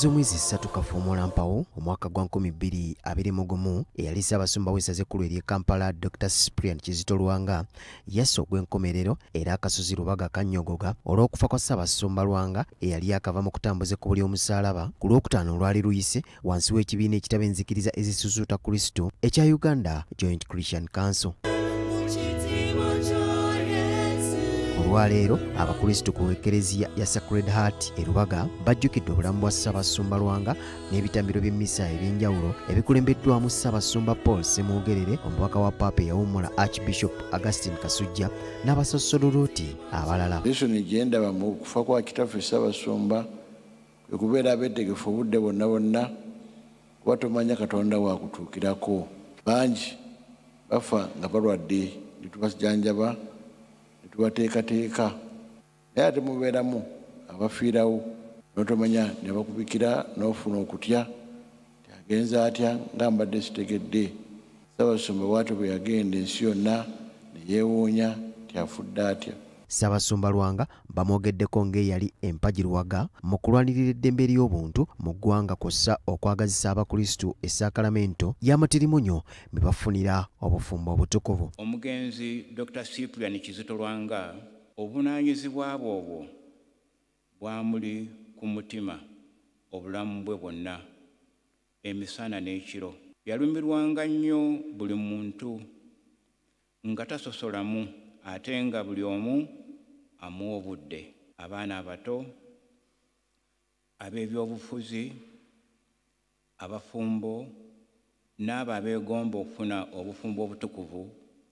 z'omwezi ssatu kafuumula mpawo omwaka gwa 2021 eyali ssaabasumba w'essazekkulu ery'e kampala dr cyprian kizito lwanga yasse ogw'enkomerero era akasozi lubaga kanyogoga olw'okufa kwa ssaabasumba lwanga eyali akava mu kutambuza ekkubo ly'omusaalaba ku lwokutaano olwali luyise wansi w'ekibiina ekitaba enzikiriza ezisusuuta kristo ekya uganda joint christian council olwaleero abakristu ku ekereziya ya sacred heart erubaga bajjukidde obulamu bwa ssabasumba lwanga n'ebitambiro by'emmisa eby'enjawulo ebikulembeddwamu ssabasumba paul semwogerere omubaka wa paapa eyawummula archbishop augustin kasujja n'abasosololooti abalala nsoni gye ndaba mu kufa kwa kitaffe ssabasumba ekubeera abeetegefu obudde bonna bonna kuba tomanya katonda waakutuukirako bangi bafa nga balwadde nitubasijanjaba tubateekateeka naye ate mubeeramu abafiirawo notomanya nebakubikira nofuna okutya tyagenza atya nga mbadde sitegedde sabasomba bwato bwe yagenda ensi yonna neyeewuunya tyafudde atya ssaabasumba lwanga bamwogeddeko ng'eyali empagirwaga mu kulwanirira eddembe ly'obuntu mu ggwanga kwossa okwagazisa abakristu esakalamento y'amatirimunyo be bafunira obufumbo obutukuvu omugenzi dr siprian kizito lwanga obuvunaanyizibwa bwe obwo bwamuli ku mutima obulamu bwe bwonna emisana n'ekiro yalumirwanga nnyo buli muntu nga tasosolamu ate nga buli omu amuwa obudde abaana abato ab'ebyobufuzi abafumbo n'abo abeegomba okufuna obufumbo obutukuvu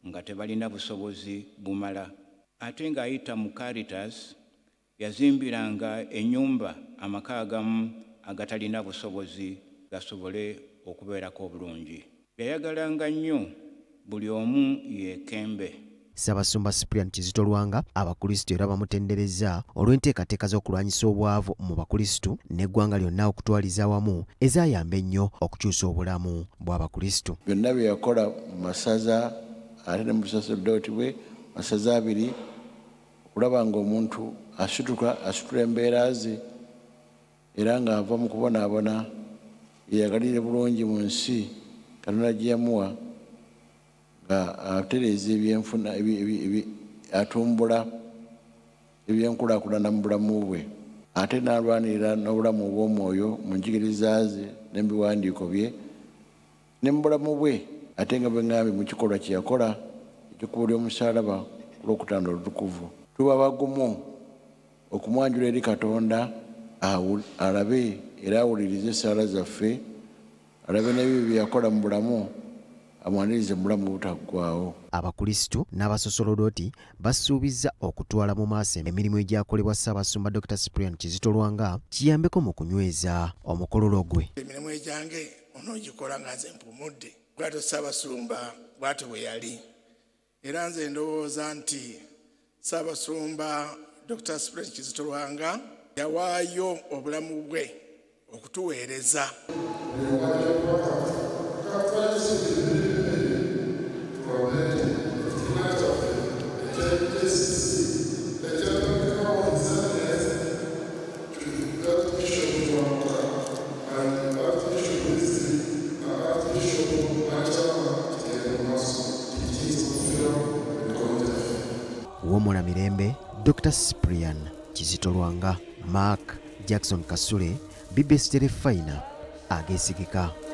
nga tebalina busobozi bumala ate ng'ayita mu caritas yazimbiranga ennyumba amaka agamu agatalina busobozi gasobole okubeerako obulungi yayagalanga nnyo buli omu yeekembe ssaabasumba sipuriyan kizito lwanga abakristu era bamutendereza olw'enteekateeka z'okulwanyisa obwavu mu bakristu n'eggwanga lyonna okutwaliza awamu ezayamba ennyo okukyusa obulamu bw'abakristu byonna bye yakola mu masaza ate ne mu busaserdooti bwe masaza abiri okulaba nga omuntu asituka asitula embeera ze era ng'ava mu kubonaabona eyagalire bulungi mu nsi katonda gye yamuwa ng'atereeza ebyenfuna atumbula ebyenkulaakulana mu bulamu bwe ate n'alwanirira n'obulamu obw'omwoyo mu njigiriza ze n'ebiwandiiko bye ne mu bulamu bwe ate nga bwe ŋŋambye mu kikolwa kye yakola ekikubo ly'omusalaba ku lw'okutanda olutukuvu tuba bagumu okumwanjula eri katonda alabe era awulirize esaala zaffe alabe n'ebyo bye yakola mu bulamu amanirize mulamu obutaggwawo abakristu n'abasosolodooti basuubiza okutwala mu maaso emirimu egyakolebwa ssaabasumba dr siprian kizitolwanga kiyambeko mu kunyweza omukololo gwe emirimu egyange onoogikola nga nze mpumudde bwato ssaabasumba bwato bwe yali era nze ndowooza nti ssaabasumba dr siprian kizitolwanga yawaayo obulamu bwe okutuweereza Omola Mirembe, Dr. Cyprian Kizito Lwanga, Mark Jackson Kasule, BBC Terefayina ageesigika